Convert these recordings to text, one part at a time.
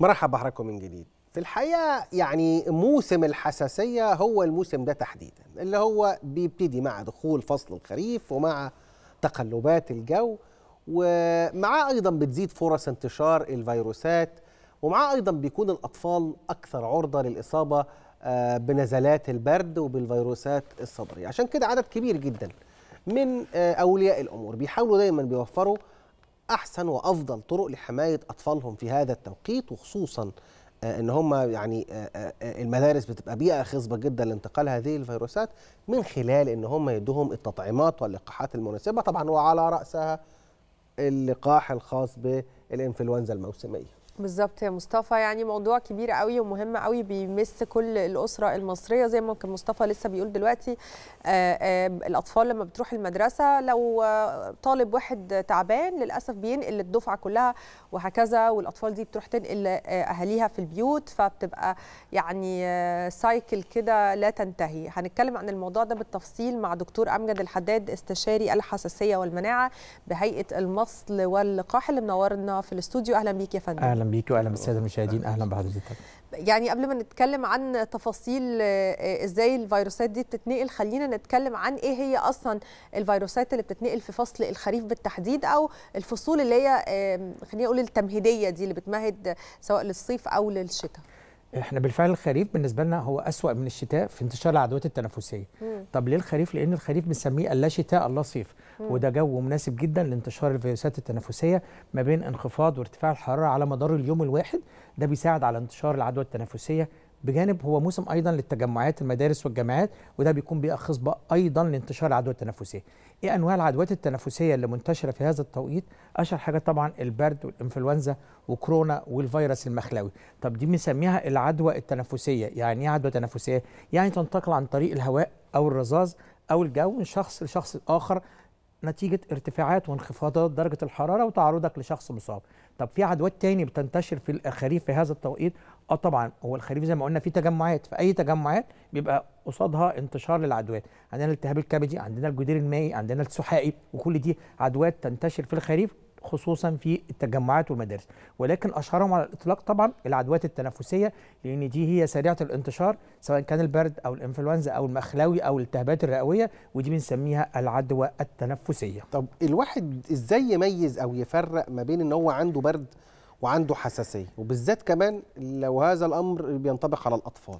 مرحبا بحضراتكم من جديد في الحقيقة يعني موسم الحساسية هو الموسم ده تحديدا اللي هو بيبتدي مع دخول فصل الخريف ومع تقلبات الجو ومعاه أيضا بتزيد فرص انتشار الفيروسات ومعاه أيضا بيكون الأطفال أكثر عرضة للإصابة آه، بنزلات البرد وبالفيروسات الصدرية عشان كده عدد كبير جدا من آه، أولياء الأمور بيحاولوا دايما بيوفروا احسن وافضل طرق لحمايه اطفالهم في هذا التوقيت وخصوصا آه، ان هم يعني آه، آه، المدارس بتبقى بيئه خصبه جدا لانتقال هذه الفيروسات من خلال ان هم يدوهم التطعيمات واللقاحات المناسبه طبعا وعلى راسها اللقاح الخاص بالانفلونزا الموسميه بالظبط يا مصطفى يعني موضوع كبير قوي ومهم قوي بيمس كل الاسره المصريه زي ما كان مصطفى لسه بيقول دلوقتي آآ آه، آآ آه، الاطفال لما بتروح المدرسه لو طالب واحد تعبان للاسف بينقل الدفعه كلها وهكذا والاطفال دي بتروح تنقل اهاليها في البيوت فبتبقى يعني سايكل آه، كده لا تنتهي هنتكلم عن الموضوع ده بالتفصيل مع دكتور امجد الحداد استشاري الحساسيه والمناعه بهيئه المصل واللقاح اللي منورنا في الاستوديو اهلا بيك يا فندم أهلا بيكي واهلا بالساده المشاهدين اهلا بحضرتك يعني قبل ما نتكلم عن تفاصيل آه، ازاي الفيروسات دي بتتنقل خلينا نتكلم عن ايه هي اصلا الفيروسات اللي بتتنقل في فصل الخريف بالتحديد او الفصول اللي هي خلينا نقول التمهيديه دي اللي بتمهد آه، سواء للصيف او للشتاء احنا بالفعل الخريف بالنسبه لنا هو اسوا من الشتاء في انتشار العدوات التنفسيه مم. طب ليه الخريف لان الخريف بنسميه لا شتاء اللا صيف مم. وده جو مناسب جدا لانتشار الفيروسات التنفسيه ما بين انخفاض وارتفاع الحراره على مدار اليوم الواحد ده بيساعد على انتشار العدوى التنفسيه بجانب هو موسم ايضا للتجمعات المدارس والجامعات وده بيكون بيئه خصبه ايضا لانتشار العدوى التنفسيه. ايه انواع العدوات التنفسيه اللي منتشره في هذا التوقيت؟ اشهر حاجه طبعا البرد والانفلونزا وكورونا والفيروس المخلوي. طب دي بنسميها العدوى التنفسيه، يعني ايه عدوى تنفسيه؟ يعني تنتقل عن طريق الهواء او الرذاذ او الجو من شخص لشخص اخر نتيجه ارتفاعات وانخفاضات درجه الحراره وتعرضك لشخص مصاب. طب في عدوات تاني بتنتشر في الخريف في هذا التوقيت اه طبعا هو الخريف زي ما قلنا فيه تجمعات في اي تجمعات بيبقى قصادها انتشار للعدوات عندنا الالتهاب الكبدي عندنا الجدير المائي عندنا السحائي وكل دي عدوات تنتشر في الخريف خصوصا في التجمعات والمدارس ولكن اشهرهم على الاطلاق طبعا العدوات التنفسيه لان دي هي سريعه الانتشار سواء كان البرد او الانفلونزا او المخلاوي او الالتهابات الرئويه ودي بنسميها العدوى التنفسيه طب الواحد ازاي يميز او يفرق ما بين ان هو عنده برد وعنده حساسيه وبالذات كمان لو هذا الامر بينطبق على الاطفال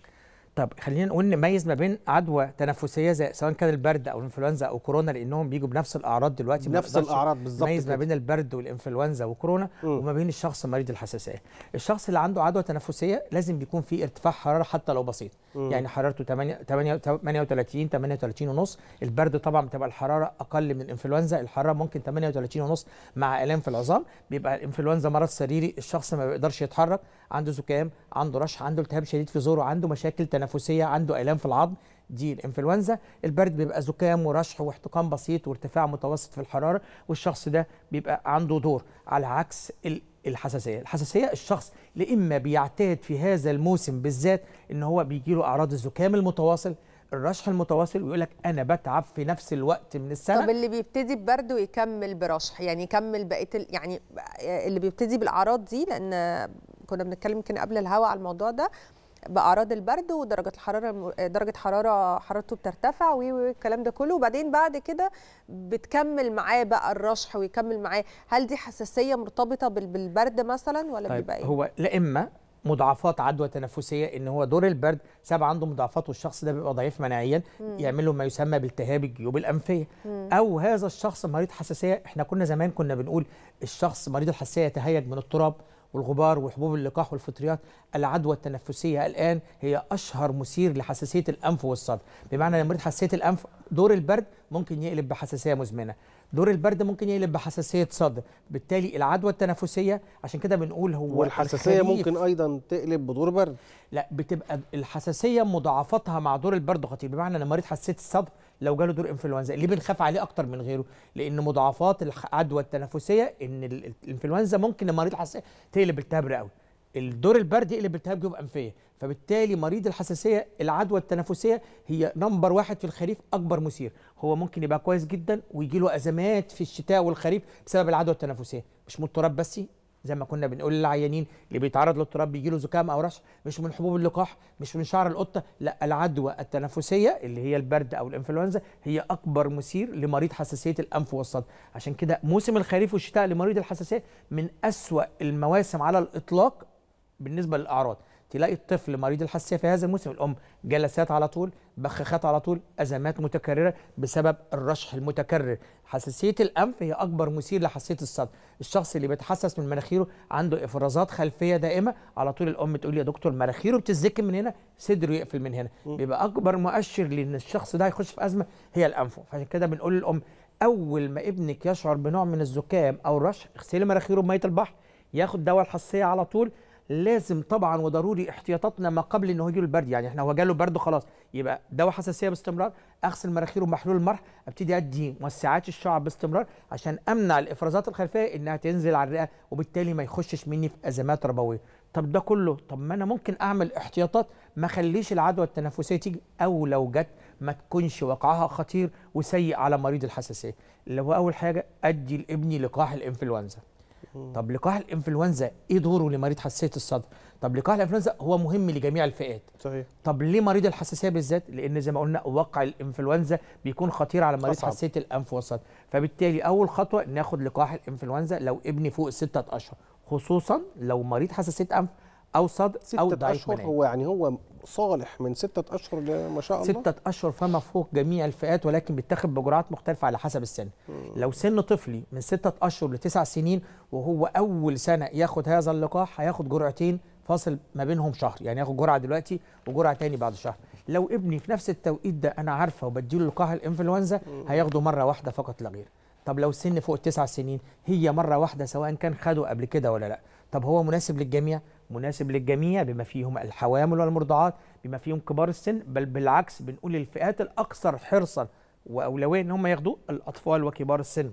طب خلينا نقول نميز ما بين عدوى تنفسيه زي سواء كان البرد او الانفلونزا او كورونا لانهم بيجوا بنفس الاعراض دلوقتي نفس الاعراض بالظبط نميز ما بين البرد والانفلونزا وكورونا م. وما بين الشخص مريض الحساسيه الشخص اللي عنده عدوى تنفسيه لازم بيكون في ارتفاع حراره حتى لو بسيط م. يعني حرارته 8 38 38 ونص البرد طبعا بتبقى الحراره اقل من الانفلونزا الحراره ممكن 38 ونص مع الام في العظام بيبقى الانفلونزا مرض سريري الشخص ما بيقدرش يتحرك عنده زكام عنده رشح عنده التهاب شديد في زوره عنده مشاكل تنفسيه عنده الام في العظم دي الانفلونزا البرد بيبقى زكام ورشح واحتقان بسيط وارتفاع متوسط في الحراره والشخص ده بيبقى عنده دور على عكس الحساسيه الحساسيه الشخص لا اما بيعتاد في هذا الموسم بالذات ان هو بيجيله اعراض الزكام المتواصل الرشح المتواصل ويقول لك انا بتعب في نفس الوقت من السنه طب اللي بيبتدي ببرد ويكمل برشح يعني يكمل بقيه يعني اللي بيبتدي بالاعراض دي لان كنا بنتكلم يمكن قبل الهواء على الموضوع ده باعراض البرد ودرجه الحراره درجه حراره حرارته بترتفع والكلام ده كله وبعدين بعد كده بتكمل معاه بقى الرشح ويكمل معاه هل دي حساسيه مرتبطه بالبرد مثلا ولا طيب بيبقى ايه هو لا اما مضاعفات عدوى تنفسيه ان هو دور البرد سبب عنده مضاعفات والشخص ده بيبقى ضعيف مناعيا يعمل له ما يسمى بالتهاب الجيوب الانفيه مم. او هذا الشخص مريض حساسيه احنا كنا زمان كنا بنقول الشخص مريض الحساسيه يتهيج من التراب والغبار وحبوب اللقاح والفطريات العدوى التنفسيه الان هي اشهر مثير لحساسيه الانف والصدر بمعنى ان مريض حساسيه الانف دور البرد ممكن يقلب بحساسيه مزمنه دور البرد ممكن يقلب بحساسيه صدر بالتالي العدوى التنفسيه عشان كده بنقول هو والحساسيه ممكن ايضا تقلب بدور برد لا بتبقى الحساسيه مضاعفاتها مع دور البرد خطير بمعنى ان مريض حساسيه الصدر لو جاله دور انفلونزا ليه بنخاف عليه اكتر من غيره لان مضاعفات العدوى التنفسيه ان الانفلونزا ممكن المريض حساسيه تقلب التهاب رئوي الدور البرد يقلب التهاب جيوب انفيه فبالتالي مريض الحساسيه العدوى التنفسيه هي نمبر واحد في الخريف اكبر مثير هو ممكن يبقى كويس جدا ويجي له ازمات في الشتاء والخريف بسبب العدوى التنفسيه مش من التراب بس زي ما كنا بنقول للعيانين اللي بيتعرض للتراب بيجي له زكام او رش مش من حبوب اللقاح مش من شعر القطه لا العدوى التنفسيه اللي هي البرد او الانفلونزا هي اكبر مثير لمريض حساسيه الانف والصدر عشان كده موسم الخريف والشتاء لمريض الحساسيه من اسوا المواسم على الاطلاق بالنسبه للاعراض تلاقي الطفل مريض الحساسيه في هذا الموسم الام جلسات على طول بخاخات على طول ازمات متكرره بسبب الرشح المتكرر حساسيه الانف هي اكبر مثير لحساسيه الصدر الشخص اللي بيتحسس من مناخيره عنده افرازات خلفيه دائمه على طول الام تقول لي يا دكتور مناخيره بتزكم من هنا صدره يقفل من هنا بيبقى اكبر مؤشر لان الشخص ده هيخش في ازمه هي الانف فعشان كده بنقول للام اول ما ابنك يشعر بنوع من الزكام او الرشح اغسلي مناخيره بميه البحر ياخد دواء الحساسيه على طول لازم طبعا وضروري احتياطاتنا ما قبل انه يجي له البرد يعني احنا هو جاله برد خلاص يبقى دواء حساسيه باستمرار اغسل مراخير بمحلول المرح ابتدي ادي موسعات الشعر باستمرار عشان امنع الافرازات الخلفيه انها تنزل على الرئه وبالتالي ما يخشش مني في ازمات ربويه طب ده كله طب ما انا ممكن اعمل احتياطات ما اخليش العدوى التنفسيه تيجي او لو جت ما تكونش وقعها خطير وسيء على مريض الحساسيه اللي هو اول حاجه ادي لابني لقاح الانفلونزا طب لقاح الانفلونزا ايه دوره لمريض حساسيه الصدر طب لقاح الانفلونزا هو مهم لجميع الفئات صحيح طب ليه مريض الحساسيه بالذات لان زي ما قلنا وقع الانفلونزا بيكون خطير على مريض حساسيه الانف والصدر فبالتالي اول خطوه ناخد لقاح الانفلونزا لو ابني فوق الستة اشهر خصوصا لو مريض حساسيه انف او صدر او ضعيف اشهر هو يعني هو صالح من ستة أشهر ما شاء الله ستة أشهر فما فوق جميع الفئات ولكن بيتاخد بجرعات مختلفة على حسب السن لو سن طفلي من ستة أشهر لتسع سنين وهو أول سنة ياخد هذا اللقاح هياخد جرعتين فاصل ما بينهم شهر يعني ياخد جرعة دلوقتي وجرعة تاني بعد شهر لو ابني في نفس التوقيت ده أنا عارفة وبديله لقاح الإنفلونزا هياخده مرة واحدة فقط لا غير طب لو سن فوق التسع سنين هي مرة واحدة سواء كان خده قبل كده ولا لا طب هو مناسب للجميع مناسب للجميع بما فيهم الحوامل والمرضعات بما فيهم كبار السن بل بالعكس بنقول الفئات الاكثر حرصا واولويه ان هم ياخدوه الاطفال وكبار السن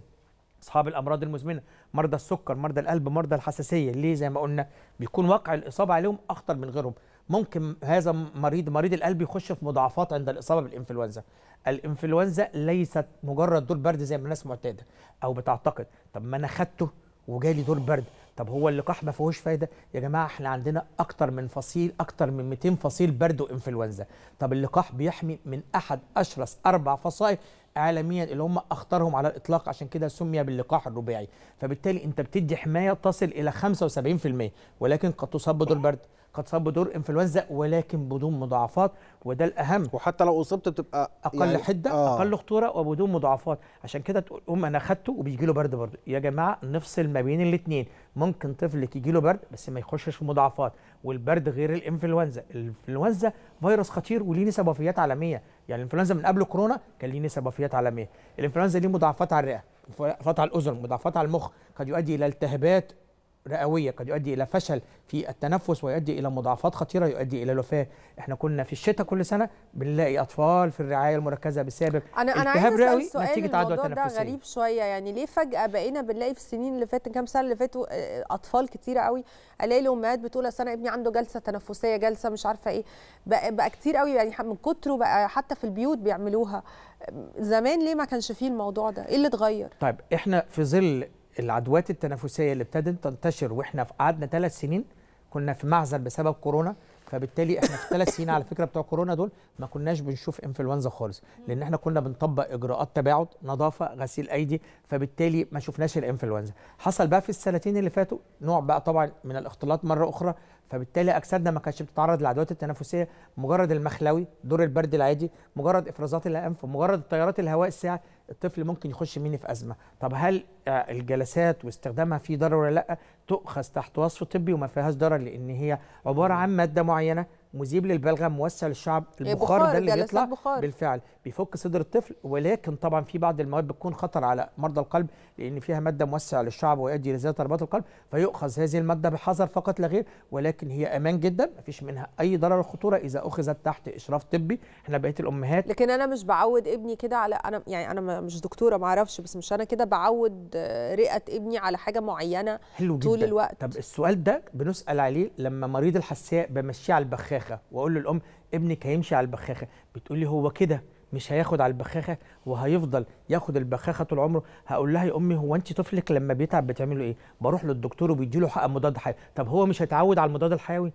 اصحاب الامراض المزمنه مرضى السكر مرضى القلب مرضى الحساسيه ليه زي ما قلنا بيكون وقع الاصابه عليهم اخطر من غيرهم ممكن هذا مريض مريض القلب يخش في مضاعفات عند الاصابه بالانفلونزا الانفلونزا ليست مجرد دور برد زي ما الناس معتاده او بتعتقد طب ما انا خدته وجالي دور برد طب هو اللقاح ما فيهوش فايده يا جماعه احنا عندنا اكتر من فصيل اكتر من 200 فصيل برد وانفلونزا طب اللقاح بيحمي من احد اشرس اربع فصائل عالميا اللي هم اخطرهم على الاطلاق عشان كده سمي باللقاح الرباعي فبالتالي انت بتدي حمايه تصل الى 75% ولكن قد تصاب بدور برد قد صاب بدور انفلونزا ولكن بدون مضاعفات وده الاهم وحتى لو اصبت بتبقى اقل يعني حده آه. اقل خطوره وبدون مضاعفات عشان كده تقول ام انا اخدته وبيجي له برد برضه يا جماعه نفصل ما بين الاثنين ممكن طفلك يجي له برد بس ما يخشش في مضاعفات والبرد غير الانفلونزا الانفلونزا فيروس خطير وليه نسب وفيات عالميه يعني الانفلونزا من قبل كورونا كان ليه نسب وفيات عالميه الانفلونزا ليه مضاعفات على الرئه مضاعفات على الاذن مضاعفات على المخ قد يؤدي الى التهابات رئويه قد يؤدي الى فشل في التنفس ويؤدي الى مضاعفات خطيره يؤدي الى الوفاه احنا كنا في الشتاء كل سنه بنلاقي اطفال في الرعايه المركزه بسبب انا انا عايز اسال نتيجه عدوى تنفسيه ده غريب شويه يعني ليه فجاه بقينا بنلاقي في السنين اللي فاتت كام سنه اللي فاتوا آه، اطفال كتيره قوي الاقي الامهات بتقول انا ابني عنده جلسه تنفسيه جلسه مش عارفه ايه بقى, بقى كتير قوي يعني من كتره بقى حتى في البيوت بيعملوها زمان ليه ما كانش فيه الموضوع ده ايه اللي اتغير طيب احنا في ظل العدوات التنافسيه اللي ابتدت تنتشر واحنا في قعدنا ثلاث سنين كنا في معزل بسبب كورونا فبالتالي احنا في ثلاث سنين على فكره بتوع كورونا دول ما كناش بنشوف انفلونزا خالص لان احنا كنا بنطبق اجراءات تباعد نظافه غسيل ايدي فبالتالي ما شفناش الانفلونزا حصل بقى في السنتين اللي فاتوا نوع بقى طبعا من الاختلاط مره اخرى فبالتالي اجسادنا ما كانتش بتتعرض للعدوات التنفسيه مجرد المخلوي دور البرد العادي مجرد افرازات الانف مجرد التيارات الهواء الساعه الطفل ممكن يخش مني في ازمه طب هل آه، الجلسات واستخدامها في ضرر ولا لا تؤخذ تحت وصف طبي وما فيهاش ضرر لان هي عباره عن ماده معينه مذيب للبلغم موسع للشعب إيه، البخار ده اللي بيطلع بخار. بالفعل بيفك صدر الطفل ولكن طبعا في بعض المواد بتكون خطر على مرضى القلب لان فيها ماده موسعه للشعب ويؤدي لزياده ضربات القلب فيؤخذ هذه الماده بحذر فقط لا غير ولكن هي امان جدا ما فيش منها اي ضرر خطوره اذا اخذت تحت اشراف طبي احنا بقيه الامهات لكن انا مش بعود ابني كده على انا يعني انا مش دكتوره ما اعرفش بس مش انا كده بعود رئه ابني على حاجه معينه حلو طول جداً. الوقت طب السؤال ده بنسال عليه لما مريض الحساسيه بمشيه على البخاخ البخاخه واقول للام ابنك هيمشي على البخاخه بتقول لي هو كده مش هياخد على البخاخه وهيفضل ياخد البخاخه طول عمره هقول لها يا امي هو انت طفلك لما بيتعب بتعمله ايه بروح للدكتور وبيدي له حق مضاد حيوي طب هو مش هيتعود على المضاد الحيوي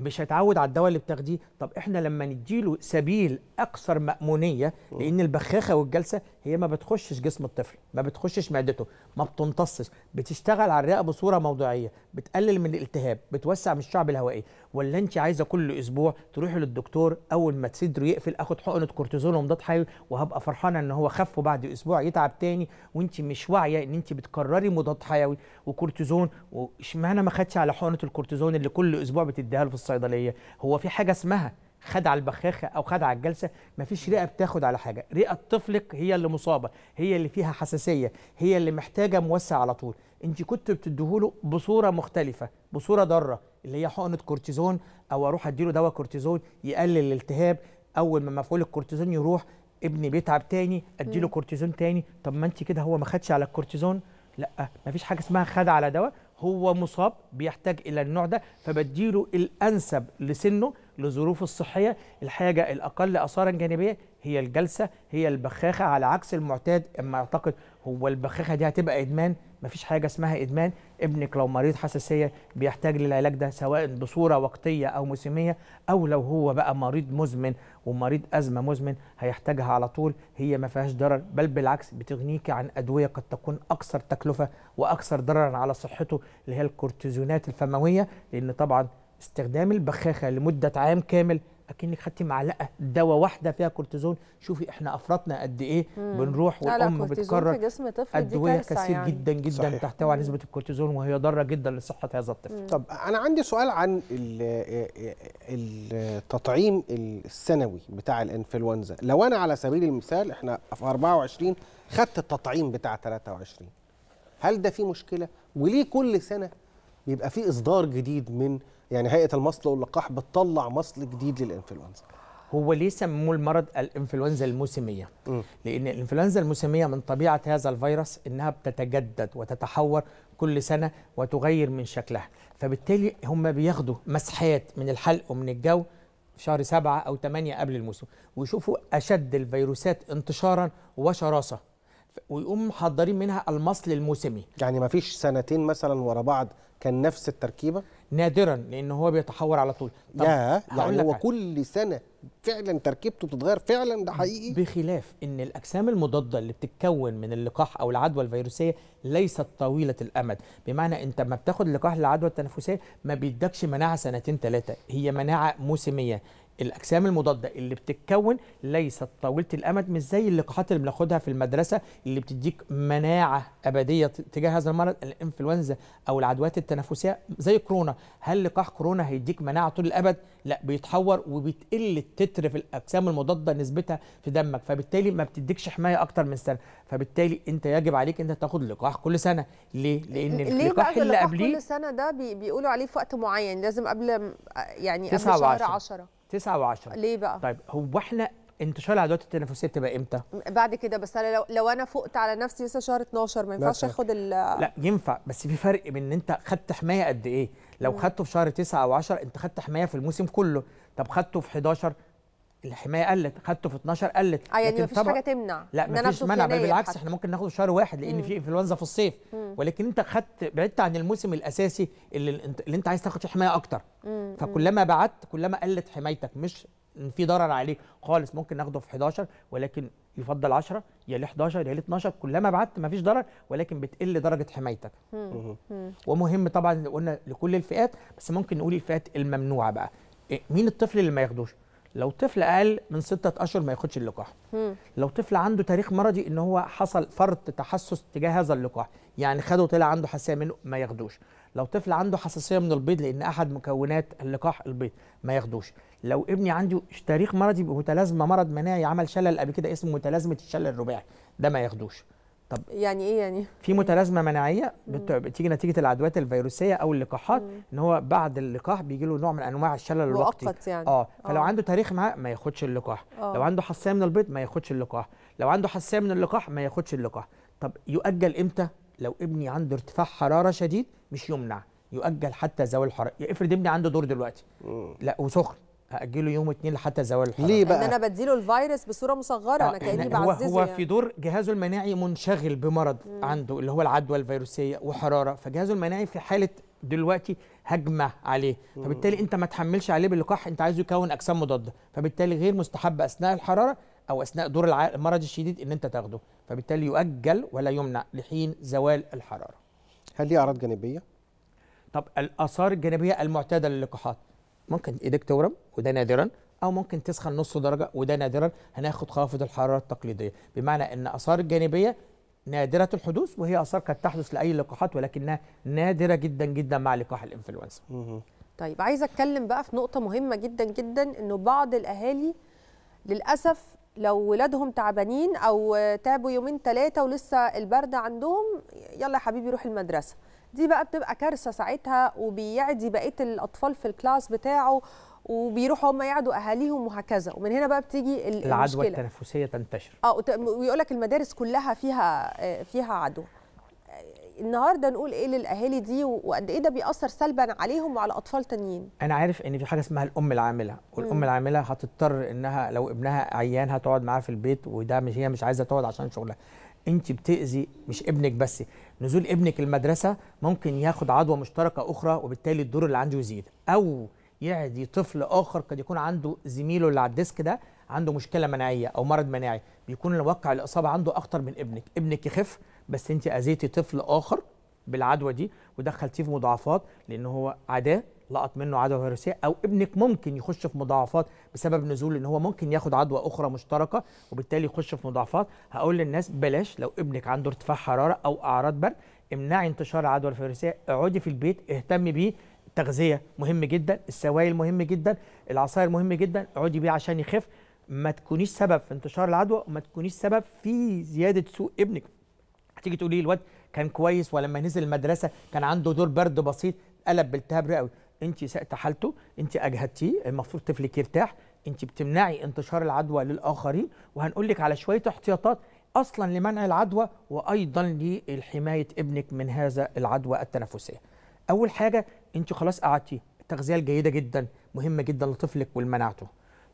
مش هيتعود على الدواء اللي بتاخديه طب احنا لما نديله سبيل اكثر مامونيه لان البخاخه والجلسه هي ما بتخشش جسم الطفل ما بتخشش معدته ما بتمتصش بتشتغل على الرئه بصوره موضعيه بتقلل من الالتهاب بتوسع من الشعب الهوائيه ولا انت عايزه كل اسبوع تروحي للدكتور اول ما صدره يقفل اخد حقنه كورتيزون ومضاد حيوي وهبقى فرحانه ان هو خف وبعد اسبوع يتعب تاني وانت مش واعيه ان انت بتكرري مضاد حيوي وكورتيزون واشمعنى ما خدش على حقنه الكورتيزون اللي كل اسبوع بتديها له في الصيدليه هو في حاجه اسمها خد على البخاخه او خد على الجلسه مفيش رئه بتاخد على حاجه رئه طفلك هي اللي مصابه هي اللي فيها حساسيه هي اللي محتاجه موسع على طول انت كنت بتديهوله بصوره مختلفه بصوره ضاره اللي هي حقنه كورتيزون او اروح اديله دواء كورتيزون يقلل الالتهاب اول ما مفعول الكورتيزون يروح ابني بيتعب تاني اديله كورتيزون تاني طب ما انت كده هو ما خدش على الكورتيزون لا مفيش حاجه اسمها خد على دواء هو مصاب بيحتاج الى النوع ده فبديله الانسب لسنه لظروفه الصحية الحاجة الأقل أثارا جانبية هي الجلسة هي البخاخة على عكس المعتاد أما أعتقد هو البخاخة دي هتبقى إدمان مفيش حاجة اسمها إدمان ابنك لو مريض حساسية بيحتاج للعلاج ده سواء بصورة وقتية أو موسمية أو لو هو بقى مريض مزمن ومريض أزمة مزمن هيحتاجها على طول هي ما فيهاش ضرر بل بالعكس بتغنيك عن أدوية قد تكون أكثر تكلفة وأكثر ضررا على صحته اللي هي الكورتيزونات الفموية لأن طبعا استخدام البخاخه لمده عام كامل اكنك خدتي معلقه دواء واحده فيها كورتيزون شوفي احنا افرطنا قد ايه مم. بنروح والام بتكرر ادويه كثير يعني. جدا جدا صحيح. تحتوي على نسبه الكورتيزون وهي ضاره جدا لصحه هذا الطفل مم. طب انا عندي سؤال عن التطعيم آه، آه، السنوي بتاع الانفلونزا لو انا على سبيل المثال احنا في 24 خدت التطعيم بتاع 23 هل ده في مشكله وليه كل سنه بيبقى في اصدار جديد من يعني هيئه المصل واللقاح بتطلع مصل جديد للانفلونزا هو ليه سموه المرض الانفلونزا الموسميه م. لان الانفلونزا الموسميه من طبيعه هذا الفيروس انها بتتجدد وتتحور كل سنه وتغير من شكلها فبالتالي هم بياخدوا مسحات من الحلق ومن الجو في شهر سبعة أو ثمانية قبل الموسم ويشوفوا أشد الفيروسات انتشارا وشراسة ويقوم محضرين منها المصل الموسمي يعني ما فيش سنتين مثلا ورا بعض كان نفس التركيبة نادرا لان هو بيتحور على طول طب يا يعني هو كل سنه فعلا تركيبته بتتغير فعلا ده حقيقي بخلاف ان الاجسام المضاده اللي بتتكون من اللقاح او العدوى الفيروسيه ليست طويله الامد بمعنى انت لما بتاخد لقاح العدوى التنفسيه ما بيدكش مناعه سنتين ثلاثه هي مناعه موسميه الاجسام المضاده اللي بتتكون ليست طويله الامد مش زي اللقاحات اللي بناخدها في المدرسه اللي بتديك مناعه ابديه تجاه هذا المرض الانفلونزا او العدوات التنفسيه زي كورونا هل لقاح كورونا هيديك مناعه طول الابد لا بيتحور وبتقل التتر في الاجسام المضاده نسبتها في دمك فبالتالي ما بتديكش حمايه اكتر من سنه فبالتالي انت يجب عليك انت تاخد لقاح كل سنه ليه لان اللقاح اللي قبليه كل سنه ده بيقولوا عليه في وقت معين لازم قبل يعني قبل شهر 10 9 و10 ليه بقى طيب هو احنا انتشار العدوات التنفسيه بتبقى امتى؟ بعد كده بس انا لو, لو انا فقت على نفسي لسه شهر 12 ما ينفعش اخد ال لا ينفع بس في فرق بين ان انت خدت حمايه قد ايه؟ لو خدته في شهر 9 او 10 انت خدت حمايه في الموسم كله، طب خدته في 11 الحمايه قلت خدته في 12 قلت اه يعني مفيش حاجه تمنع لا مفيش منع بل بالعكس حتى. احنا ممكن ناخده في شهر واحد لان مم. في انفلونزا في الصيف مم. ولكن انت خدت بعدت عن الموسم الاساسي اللي, اللي انت عايز تاخد فيه حمايه اكتر مم. فكلما بعدت كلما قلت حمايتك مش في ضرر عليك خالص ممكن ناخده في 11 ولكن يفضل 10 يا ليه 11 يا ليه 12 كلما بعدت مفيش ضرر ولكن بتقل درجه حمايتك ومهم طبعا قلنا لكل الفئات بس ممكن نقول الفئات الممنوعه بقى إيه، مين الطفل اللي ما ياخدوش لو طفل اقل من ستة اشهر ما ياخدش اللقاح مم. لو طفل عنده تاريخ مرضي ان هو حصل فرط تحسس تجاه هذا اللقاح يعني خده طلع عنده حساسيه منه ما ياخدوش لو طفل عنده حساسيه من البيض لان احد مكونات اللقاح البيض ما ياخدوش لو ابني عنده تاريخ مرضي بمتلازمه مرض مناعي عمل شلل قبل كده اسمه متلازمه الشلل الرباعي ده ما ياخدوش طب يعني ايه يعني في متلازمه مناعيه بتيجي نتيجه العدوات الفيروسيه او اللقاحات مم. ان هو بعد اللقاح بيجي له نوع من انواع الشلل الوقتي يعني. اه فلو أوه. عنده تاريخ معاه ما ياخدش اللقاح أوه. لو عنده حساسيه من البيض ما ياخدش اللقاح لو عنده حساسيه من اللقاح ما ياخدش اللقاح طب يؤجل امتى لو ابني عنده ارتفاع حراره شديد مش يمنع يؤجل حتى زوال الحراره افرض ابني عنده دور دلوقتي مم. لا وسخن هاجله يوم اثنين لحتى زوال الحراره ليه بقى؟ انا بديله الفيروس بصوره مصغره آه انا كاني يعني بعززه هو يعني. في دور جهازه المناعي منشغل بمرض مم. عنده اللي هو العدوى الفيروسيه وحراره فجهازه المناعي في حاله دلوقتي هجمه عليه فبالتالي انت ما تحملش عليه باللقاح انت عايزه يكون اجسام مضاده فبالتالي غير مستحب اثناء الحراره او اثناء دور المرض الشديد ان انت تاخده فبالتالي يؤجل ولا يمنع لحين زوال الحراره هل ليه اعراض جانبيه طب الاثار الجانبيه المعتاده للقاحات ممكن ايديك تورم وده نادرا او ممكن تسخن نص درجه وده نادرا هناخد خافض الحراره التقليديه بمعنى ان اثار الجانبيه نادره الحدوث وهي اثار قد تحدث لاي لقاحات ولكنها نادره جدا جدا مع لقاح الانفلونزا طيب عايزه اتكلم بقى في نقطه مهمه جدا جدا انه بعض الاهالي للاسف لو ولادهم تعبانين او تعبوا يومين ثلاثه ولسه البرد عندهم يلا يا حبيبي روح المدرسه دي بقى بتبقى كارثه ساعتها وبيعدي بقيه الاطفال في الكلاس بتاعه وبيروحوا هم يعدوا اهاليهم وهكذا ومن هنا بقى بتيجي العدوى التنفسيه تنتشر اه ويقول لك المدارس كلها فيها آه، فيها عدوى النهارده نقول ايه للاهالي دي وقد ايه ده بيأثر سلبا عليهم وعلى اطفال تانيين انا عارف ان في حاجه اسمها الام العامله والام م. العامله هتضطر انها لو ابنها عيان هتقعد معاه في البيت وده مش هي مش عايزه تقعد عشان شغلها انت بتاذي مش ابنك بس نزول ابنك المدرسه ممكن ياخد عضوه مشتركه اخرى وبالتالي الدور اللي عنده يزيد او يعدي طفل اخر قد يكون عنده زميله اللي على الديسك ده عنده مشكله مناعيه او مرض مناعي بيكون الواقع الاصابه عنده اخطر من ابنك ابنك يخف بس انت اذيتي طفل اخر بالعدوى دي ودخلتيه في مضاعفات لان هو عداه لقط منه عدوى فيروسيه او ابنك ممكن يخش في مضاعفات بسبب نزول ان هو ممكن ياخد عدوى اخرى مشتركه وبالتالي يخش في مضاعفات هقول للناس بلاش لو ابنك عنده ارتفاع حراره او اعراض برد امنعي انتشار العدوى الفيروسيه اقعدي في البيت اهتمي بيه التغذيه مهم جدا السوائل مهم جدا العصاير مهم جدا اقعدي بيه عشان يخف ما تكونيش سبب في انتشار العدوى وما تكونيش سبب في زياده سوء ابنك هتيجي تقولي الواد كان كويس ولما نزل المدرسه كان عنده دور برد بسيط قلب بالتهاب رئوي انت سأت حالته انت اجهدتيه المفروض طفلك يرتاح انت بتمنعي انتشار العدوى للاخرين وهنقول لك على شويه احتياطات اصلا لمنع العدوى وايضا لحمايه ابنك من هذا العدوى التنفسيه اول حاجه انت خلاص قعدتي التغذيه الجيده جدا مهمه جدا لطفلك ولمناعته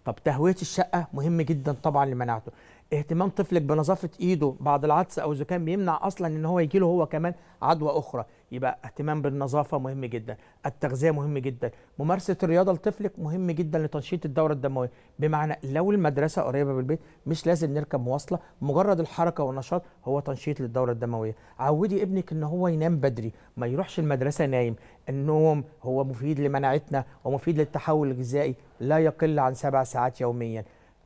طب تهويه الشقه مهم جدا طبعا لمناعته اهتمام طفلك بنظافه ايده بعد العطس او الزكام بيمنع اصلا ان هو يجيله هو كمان عدوى اخرى يبقى اهتمام بالنظافه مهم جدا التغذيه مهم جدا ممارسه الرياضه لطفلك مهم جدا لتنشيط الدوره الدمويه بمعنى لو المدرسه قريبه بالبيت مش لازم نركب مواصله مجرد الحركه والنشاط هو تنشيط للدوره الدمويه عودي ابنك ان هو ينام بدري ما يروحش المدرسه نايم النوم هو مفيد لمناعتنا ومفيد للتحول الغذائي لا يقل عن سبع ساعات يوميا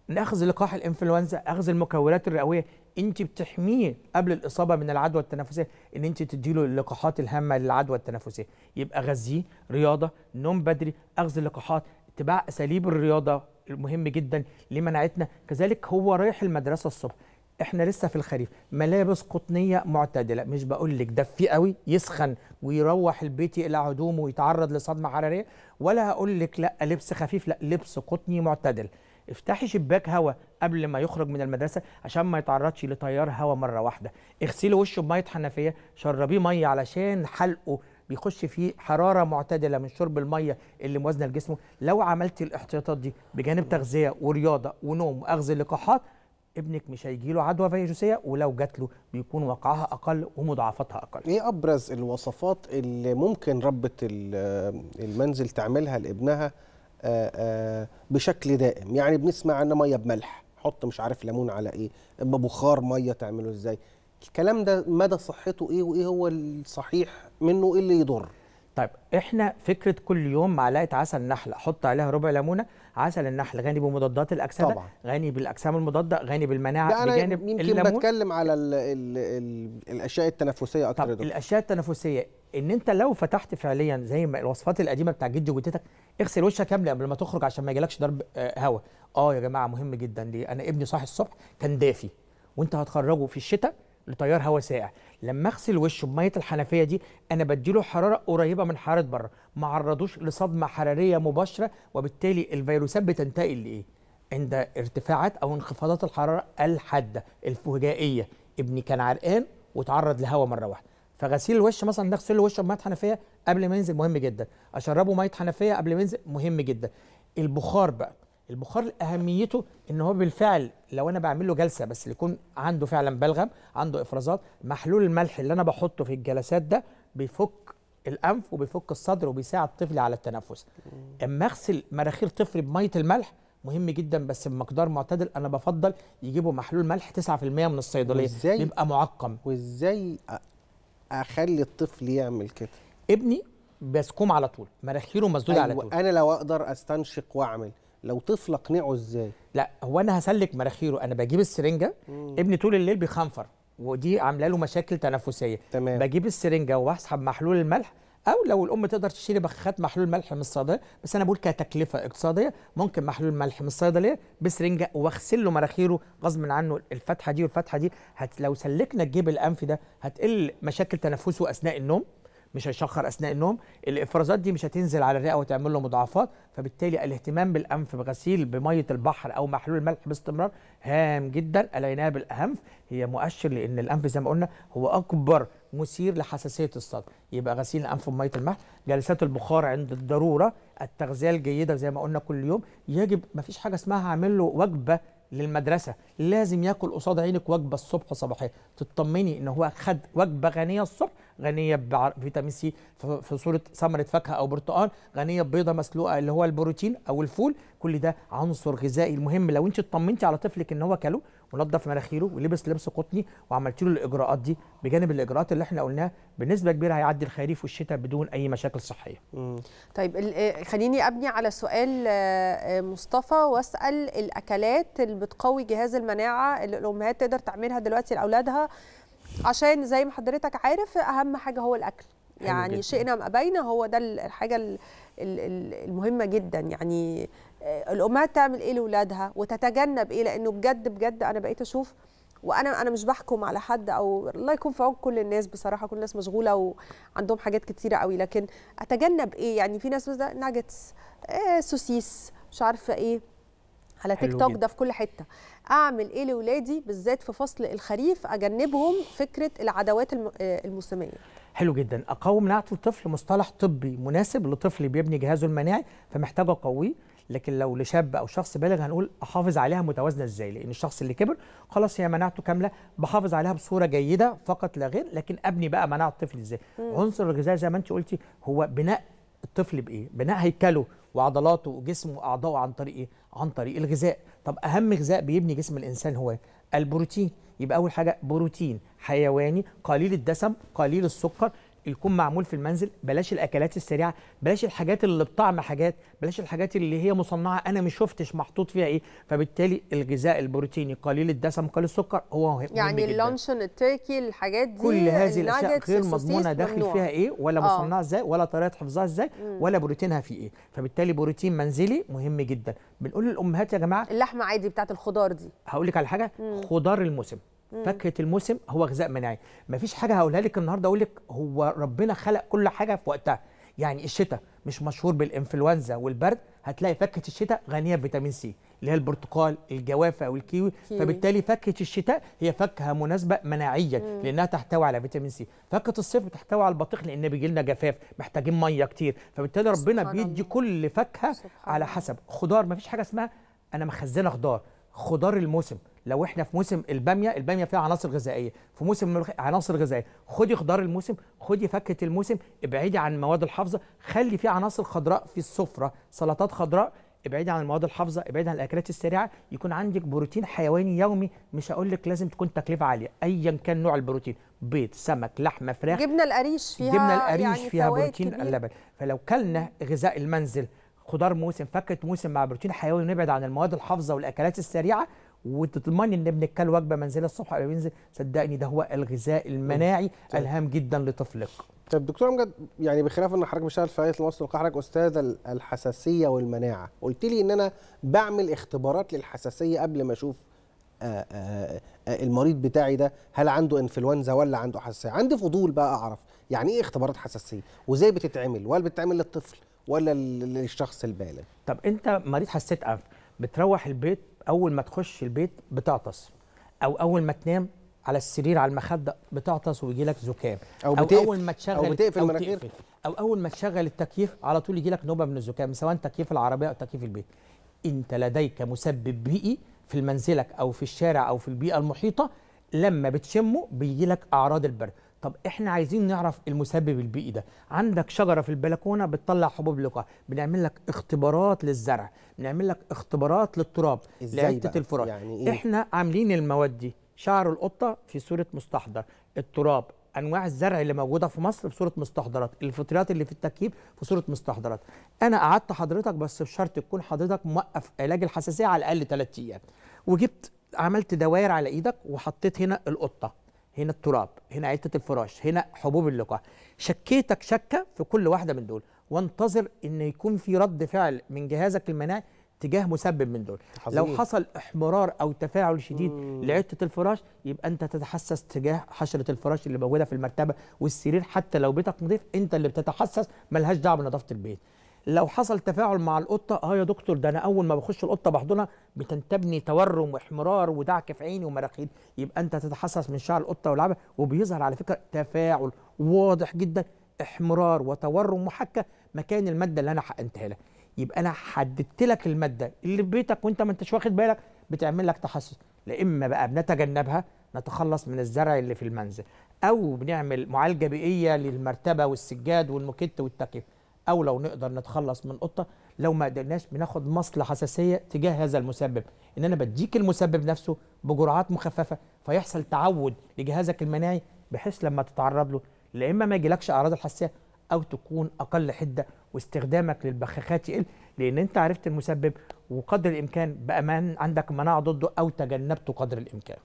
ناخذ لقاح الانفلونزا اخذ المكونات الرئويه انت بتحميه قبل الاصابه من العدوى التنفسيه ان انت تديله اللقاحات الهامه للعدوى التنفسيه يبقى غذيه رياضه نوم بدري اخذ اللقاحات اتباع اساليب الرياضه المهم جدا لمناعتنا كذلك هو رايح المدرسه الصبح احنا لسه في الخريف ملابس قطنيه معتدله مش بقول لك دفي قوي يسخن ويروح البيت يقلع هدومه ويتعرض لصدمه حراريه ولا هقول لك لا لبس خفيف لا لبس قطني معتدل افتحي شباك هواء قبل ما يخرج من المدرسه عشان ما يتعرضش لتيار هواء مره واحده اغسلي وشه بميه حنفيه شربيه ميه علشان حلقه بيخش فيه حراره معتدله من شرب الميه اللي موازنه لجسمه لو عملتي الاحتياطات دي بجانب تغذيه ورياضه ونوم واخذ اللقاحات ابنك مش هيجي له عدوى فيروسيه ولو جات له بيكون وقعها اقل ومضاعفاتها اقل. ايه ابرز الوصفات اللي ممكن ربه المنزل تعملها لابنها آه، آه، بشكل دائم يعني بنسمع ان ميه بملح حط مش عارف ليمون على ايه اما بخار ميه تعمله ازاي الكلام ده مدى صحته ايه وايه هو الصحيح منه ايه اللي يضر طيب احنا فكره كل يوم معلقه عسل نحله احط عليها ربع ليمونه عسل النحل غني بمضادات الاكسده طبعا. غني بالاجسام المضاده غني بالمناعه أنا بجانب يمكن الليمون. بتكلم على الـ الـ الـ الاشياء التنفسيه اكتر طب الاشياء التنفسيه ان انت لو فتحت فعليا زي ما الوصفات القديمه بتاع جدي وجدتك اغسل وشك قبل قبل ما تخرج عشان ما يجيلكش ضرب آه، هواء اه يا جماعه مهم جدا ليه انا ابني صاحي الصبح كان دافي وانت هتخرجه في الشتاء لتيار هواء ساقع لما اغسل وشه بميه الحنفيه دي انا بديله حراره قريبه من حراره بره ما عرضوش لصدمه حراريه مباشره وبالتالي الفيروسات بتنتقل لايه عند ارتفاعات او انخفاضات الحراره الحاده الفجائيه ابني كان عرقان وتعرض لهواء مره واحده فغسيل الوش مثلا نغسل الوش بميه حنفيه قبل ما ينزل مهم جدا اشربه ميه حنفيه قبل ما ينزل مهم جدا البخار بقى البخار اهميته ان هو بالفعل لو انا بعمل له جلسه بس اللي يكون عنده فعلا بلغم عنده افرازات محلول الملح اللي انا بحطه في الجلسات ده بيفك الانف وبيفك الصدر وبيساعد طفلي على التنفس اما اغسل مناخير طفلي بميه الملح مهم جدا بس بمقدار معتدل انا بفضل يجيبوا محلول ملح 9% من الصيدليه وإزاي بيبقى معقم وازاي اخلي الطفل يعمل كده ابني بسكوم على طول مناخيره مسدوده أيوة على طول انا لو اقدر استنشق واعمل لو طفل اقنعه ازاي لا هو انا هسلك مناخيره انا بجيب السرنجه مم. ابني طول الليل بيخنفر ودي عامله له مشاكل تنفسيه تمام. بجيب السرنجه وبسحب محلول الملح او لو الام تقدر تشتري بخاخات محلول ملح من الصيدليه بس انا بقول كتكلفه اقتصاديه ممكن محلول ملح من الصيدليه بسرنجه واغسل له مناخيره غصب عنه الفتحه دي والفتحه دي هت لو سلكنا الجيب الانفي ده هتقل مشاكل تنفسه اثناء النوم مش هيشخر اثناء النوم الافرازات دي مش هتنزل على الرئه وتعمل له مضاعفات فبالتالي الاهتمام بالانف بغسيل بميه البحر او محلول الملح باستمرار هام جدا العنايه بالانف هي مؤشر لان الانف زي ما قلنا هو اكبر مثير لحساسيه الصدر يبقى غسيل الانف بميه الملح جلسات البخار عند الضروره التغذيه الجيده زي ما قلنا كل يوم يجب ما فيش حاجه اسمها اعمل له وجبه للمدرسه لازم ياكل قصاد عينك وجبه الصبح صباحيه تطمني ان هو خد وجبه غنيه الصبح غنيه بفيتامين سي في صوره ثمره فاكهه او برتقال غنيه ببيضه مسلوقه اللي هو البروتين او الفول كل ده عنصر غذائي المهم لو انت اطمنتي على طفلك ان هو كاله ونظف مناخيره ولبس لبس قطني وعملت له الاجراءات دي بجانب الاجراءات اللي احنا قلناها بنسبه كبيره هيعدي الخريف والشتاء بدون اي مشاكل صحيه. طيب آه، خليني ابني على سؤال آه، آه، مصطفى واسال الاكلات اللي بتقوي جهاز المناعه اللي الامهات تقدر تعملها دلوقتي لاولادها عشان زي ما حضرتك عارف اهم حاجه هو الاكل. يعني شئنا ام ابينا هو ده الحاجه المهمه جدا يعني آه، الامهات تعمل ايه لاولادها وتتجنب ايه لانه بجد بجد انا بقيت اشوف وانا انا مش بحكم على حد او الله يكون في عون كل الناس بصراحه كل الناس مشغوله وعندهم حاجات كتيره قوي لكن اتجنب ايه يعني في ناس مثلا ناجتس إيه سوسيس مش عارفه ايه على تيك توك ده في كل حته اعمل ايه لاولادي بالذات في فصل الخريف اجنبهم فكره العدوات آه، الموسميه حلو جدا اقاوم نعت الطفل مصطلح طبي مناسب لطفل بيبني جهازه المناعي فمحتاجه اقويه لكن لو لشاب او شخص بالغ هنقول احافظ عليها متوازنه ازاي لان الشخص اللي كبر خلاص هي مناعته كامله بحافظ عليها بصوره جيده فقط لا غير لكن ابني بقى مناعه الطفل ازاي مم. عنصر الغذاء زي ما انت قلتي هو بناء الطفل بايه بناء هيكله وعضلاته وجسمه واعضائه عن طريق ايه عن طريق الغذاء طب اهم غذاء بيبني جسم الانسان هو إيه؟ البروتين يبقى اول حاجه بروتين حيواني قليل الدسم قليل السكر يكون معمول في المنزل بلاش الاكلات السريعه بلاش الحاجات اللي بطعم حاجات بلاش الحاجات اللي هي مصنعه انا مش شفتش محطوط فيها ايه فبالتالي الغذاء البروتيني قليل الدسم قليل السكر هو مهم يعني اللانشون التركي الحاجات دي كل هذه الاشياء غير مضمونه داخل ممنوع. فيها ايه ولا آه. مصنعه ازاي ولا طريقه حفظها ازاي ولا بروتينها في ايه فبالتالي بروتين منزلي مهم جدا بنقول للامهات يا جماعه اللحمه عادي بتاعت الخضار دي هقول لك على حاجه مم. خضار الموسم فاكهه الموسم هو غذاء مناعي مفيش حاجه هقولها لك النهارده اقول لك هو ربنا خلق كل حاجه في وقتها يعني الشتاء مش مشهور بالانفلونزا والبرد هتلاقي فاكهه الشتاء غنيه بفيتامين سي اللي هي البرتقال الجوافه والكيوي كيوي. فبالتالي فاكهه الشتاء هي فاكهه مناسبه مناعيا مم. لانها تحتوي على فيتامين سي فاكهه الصيف بتحتوي على البطيخ لان بيجي لنا جفاف محتاجين ميه كتير فبالتالي ربنا بيدي كل فاكهه على حسب خضار مفيش حاجه اسمها انا مخزنه خضار خضار الموسم لو احنا في موسم الباميه الباميه فيها عناصر غذائيه في موسم عناصر غذائيه خدي خضار الموسم خدي فكه الموسم ابعدي عن مواد الحافظه خلي فيها عناصر خضراء في السفره سلطات خضراء ابعدي عن المواد الحافظه ابعدي عن الاكلات السريعه يكون عندك بروتين حيواني يومي مش هقول لك لازم تكون تكلفه عاليه ايا كان نوع البروتين بيض سمك لحمه فراخ جبنه القريش فيها جبنه القريش يعني فيها بروتين اللبن فلو كلنا غذاء المنزل خضار موسم فكه موسم مع بروتين حيوي ونبعد عن المواد الحافظه والاكلات السريعه وتطمني ان ابنك كل وجبه منزله الصبح قبل ينزل صدقني ده هو الغذاء المناعي طيب. الهام جدا لطفلك طيب دكتور امجد يعني بخلاف ان حضرتك بتشتغل في هيئه مصر حضرتك استاذ الحساسيه والمناعه قلت لي ان انا بعمل اختبارات للحساسيه قبل ما اشوف آآ آه، آآ آه، آه، المريض بتاعي ده هل عنده انفلونزا ولا عنده حساسيه عندي فضول بقى اعرف يعني ايه اختبارات حساسيه وازاي بتتعمل وهل بتتعمل للطفل ولا للشخص البالغ طب انت مريض حساسيه انف بتروح البيت اول ما تخش البيت بتعطس او اول ما تنام على السرير على المخده بتعطس ويجي لك زكام او, أو اول ما تشغل او بتقفل المناخير أو, او اول ما تشغل التكييف على طول يجي لك نوبه من الزكام سواء تكييف العربيه او تكييف البيت انت لديك مسبب بيئي في منزلك او في الشارع او في البيئه المحيطه لما بتشمه بيجي لك اعراض البرد طب احنا عايزين نعرف المسبب البيئي ده عندك شجره في البلكونه بتطلع حبوب لقاح بنعمل لك اختبارات للزرع بنعمل لك اختبارات للتراب لعده الفرق يعني إيه؟ احنا عاملين المواد دي شعر القطه في صوره مستحضر التراب انواع الزرع اللي موجوده في مصر في صوره مستحضرات الفطريات اللي في التكييف في صوره مستحضرات انا قعدت حضرتك بس بشرط تكون حضرتك موقف علاج الحساسيه على الاقل 3 ايام وجبت عملت دوائر على ايدك وحطيت هنا القطه هنا التراب هنا عدة الفراش هنا حبوب اللقاح شكيتك شكة في كل واحدة من دول وانتظر ان يكون في رد فعل من جهازك المناعي تجاه مسبب من دول حزين. لو حصل احمرار او تفاعل شديد لعده الفراش يبقى انت تتحسس تجاه حشره الفراش اللي موجوده في المرتبه والسرير حتى لو بيتك نظيف انت اللي بتتحسس ملهاش دعوه بنظافه البيت لو حصل تفاعل مع القطه اه يا دكتور ده انا اول ما بخش القطه بحضنها بتنتبني تورم واحمرار ودعك في عيني ومراخيني يبقى انت تتحسس من شعر القطه ولعبها وبيظهر على فكره تفاعل واضح جدا احمرار وتورم وحكه مكان الماده اللي انا حقنتها لك يبقى انا حددت لك الماده اللي في بيتك وانت ما انتش واخد بالك بتعمل لك تحسس لا اما بقى بنتجنبها نتخلص من الزرع اللي في المنزل او بنعمل معالجه بيئيه للمرتبه والسجاد والموكيت والتكييف او لو نقدر نتخلص من قطه لو ما قدرناش بناخد مصلحه حساسيه تجاه هذا المسبب ان انا بديك المسبب نفسه بجرعات مخففه فيحصل تعود لجهازك المناعي بحيث لما تتعرض له لا اما ما يجيلكش اعراض الحساسيه او تكون اقل حده واستخدامك للبخاخات يقل لان انت عرفت المسبب وقدر الامكان بامان عندك مناعه ضده او تجنبته قدر الامكان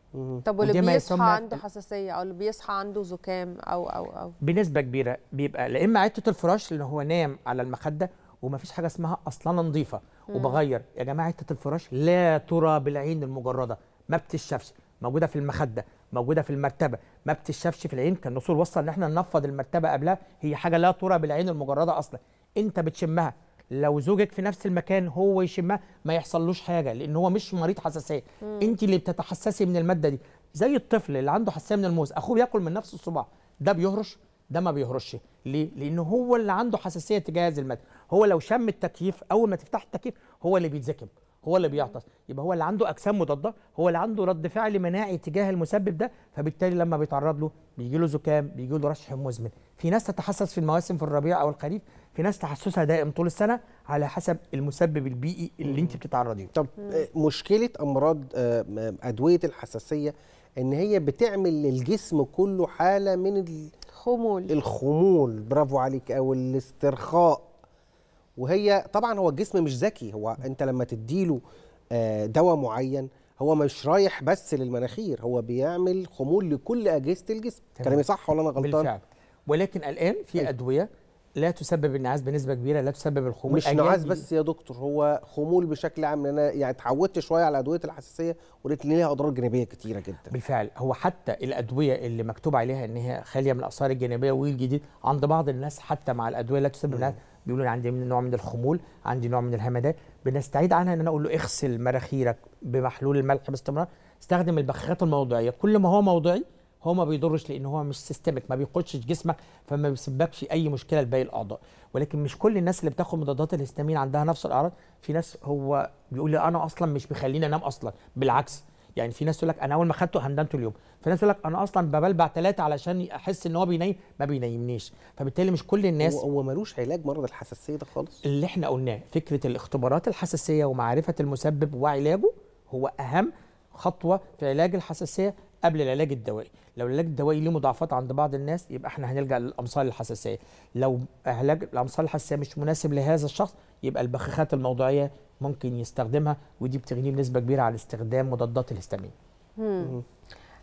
طب واللي بيصحى عنده حساسيه او اللي بيصحى عنده زكام او او او بنسبه كبيره بيبقى لا اما عده الفراش اللي هو نام على المخده ومفيش حاجه اسمها اصلا نظيفه وبغير يا جماعه عده الفراش لا ترى بالعين المجرده ما بتشفش موجوده في المخده موجوده في المرتبه ما بتشافش في العين كان نصور وصل ان احنا ننفض المرتبه قبلها هي حاجه لا ترى بالعين المجرده اصلا انت بتشمها لو زوجك في نفس المكان هو يشمها ما يحصلوش حاجه لان هو مش مريض حساسيه انت اللي بتتحسسي من الماده دي زي الطفل اللي عنده حساسيه من الموز اخوه بياكل من نفس الصباع ده بيهرش ده ما بيهرش ليه لان هو اللي عنده حساسيه تجاه هذه الماده هو لو شم التكييف اول ما تفتح التكييف هو اللي بيتذكب هو اللي بيعطس يبقى هو اللي عنده اجسام مضاده هو اللي عنده رد فعل مناعي تجاه المسبب ده فبالتالي لما بيتعرض له بيجي له زكام بيجي له رشح مزمن في ناس تتحسس في المواسم في الربيع او الخريف في ناس تحسسها دائم طول السنه على حسب المسبب البيئي اللي انت بتتعرضي له طب آه، مشكله امراض آه، آه، ادويه الحساسيه ان هي بتعمل للجسم كله حاله من الخمول الخمول برافو عليك او الاسترخاء وهي طبعا هو الجسم مش ذكي هو انت لما تديله آه، دواء معين هو مش رايح بس للمناخير هو بيعمل خمول لكل اجهزه الجسم كلامي صح ولا انا غلطان بالفعل ولكن الان في أي. ادويه لا تسبب النعاس بنسبه كبيره لا تسبب الخمول مش نعاس بس يا دكتور هو خمول بشكل عام انا يعني اتعودت شويه على ادويه الحساسيه ولقيت ان ليها اضرار جانبيه كتيره جدا بالفعل هو حتى الادويه اللي مكتوب عليها ان هي خاليه من الاثار الجانبيه والجديد عند بعض الناس حتى مع الادويه لا تسبب النعاس بيقولوا لي عندي نوع من الخمول عندي نوع من الهمدان بنستعيد عنها ان انا اقول له اغسل مراخيرك بمحلول الملح باستمرار استخدم البخاخات الموضعيه كل ما هو موضعي هو ما بيضرش لان هو مش سيستمك ما بيخشش جسمك فما بيسببش اي مشكله لباقي الاعضاء ولكن مش كل الناس اللي بتاخد مضادات الهستامين عندها نفس الاعراض في ناس هو بيقول لي انا اصلا مش بيخليني انام اصلا بالعكس يعني في ناس تقول لك انا اول ما خدته هندمته اليوم في ناس تقول لك انا اصلا ببلبع ثلاثه علشان احس ان هو بينيم ما بينيمنيش فبالتالي مش كل الناس هو, هو ملوش علاج مرض الحساسيه ده خالص اللي احنا قلناه فكره الاختبارات الحساسيه ومعرفه المسبب وعلاجه هو اهم خطوه في علاج الحساسيه قبل العلاج الدوائي لو العلاج الدوائي ليه مضاعفات عند بعض الناس يبقى احنا هنلجا للامصال الحساسيه لو علاج الامصال الحساسيه مش مناسب لهذا الشخص يبقى البخاخات الموضعيه ممكن يستخدمها ودي بتغنيه بنسبه كبيره على استخدام مضادات الهستامين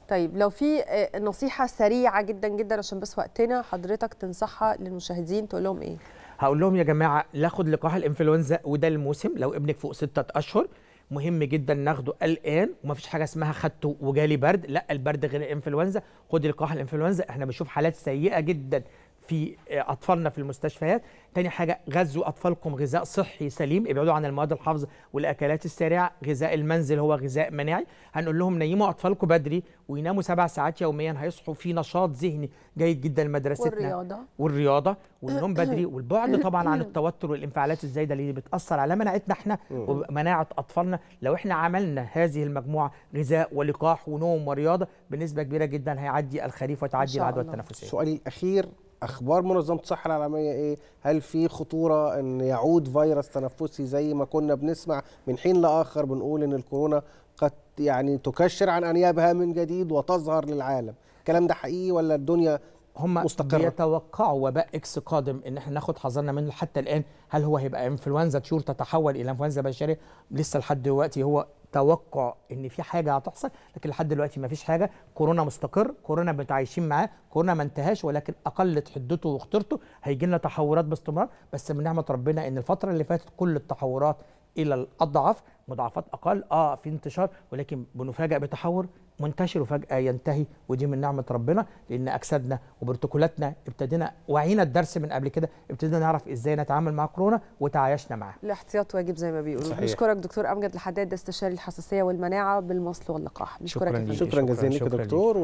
طيب لو في آه، نصيحه سريعه جدا جدا عشان بس وقتنا حضرتك تنصحها للمشاهدين تقول لهم ايه هقول لهم يا جماعه ناخد لقاح الانفلونزا وده الموسم لو ابنك فوق ستة اشهر مهم جدا ناخده الان ومفيش حاجه اسمها خدته وجالي برد لا البرد غير الانفلونزا خد لقاح الانفلونزا احنا بنشوف حالات سيئه جدا في آه، اطفالنا في المستشفيات تاني حاجه غذوا اطفالكم غذاء صحي سليم ابعدوا عن المواد الحافظ والاكلات السريعه غذاء المنزل هو غذاء مناعي هنقول لهم نيموا اطفالكم بدري ويناموا سبع ساعات يوميا هيصحوا في نشاط ذهني جيد جدا لمدرستنا والرياضه والرياضه والنوم بدري والبعد طبعا عن التوتر والانفعالات الزايده اللي بتاثر على مناعتنا احنا ومناعه اطفالنا لو احنا عملنا هذه المجموعه غذاء ولقاح ونوم ورياضه بنسبه كبيره جدا هيعدي الخريف وتعدي العدوى التنفسيه سؤالي الاخير اخبار منظمه الصحه العالميه ايه هل في خطوره ان يعود فيروس تنفسي زي ما كنا بنسمع من حين لاخر بنقول ان الكورونا قد يعني تكشر عن انيابها من جديد وتظهر للعالم الكلام ده حقيقي ولا الدنيا هم مستقرة. بيتوقعوا وباء اكس قادم ان احنا ناخد حذرنا منه حتى الان هل هو هيبقى انفلونزا تشور تتحول الى انفلونزا بشريه لسه لحد دلوقتي هو توقع ان في حاجه هتحصل لكن لحد دلوقتي ما فيش حاجه كورونا مستقر كورونا متعايشين معاه كورونا ما انتهاش ولكن اقلت حدته وخطورته هيجي لنا تحورات باستمرار بس من نعمه ربنا ان الفتره اللي فاتت كل التحورات الى الاضعف مضاعفات اقل اه في انتشار ولكن بنفاجئ بتحور منتشر وفجاه ينتهي ودي من نعمه ربنا لان اجسادنا وبروتوكولاتنا ابتدينا وعينا الدرس من قبل كده ابتدينا نعرف ازاي نتعامل مع كورونا وتعايشنا معاها الاحتياط واجب زي ما بيقولوا بشكرك دكتور امجد الحداد استشاري الحساسيه والمناعه بالمصل واللقاح بشكرك شكرا, شكرا, شكرا جزيلا لك يا دكتور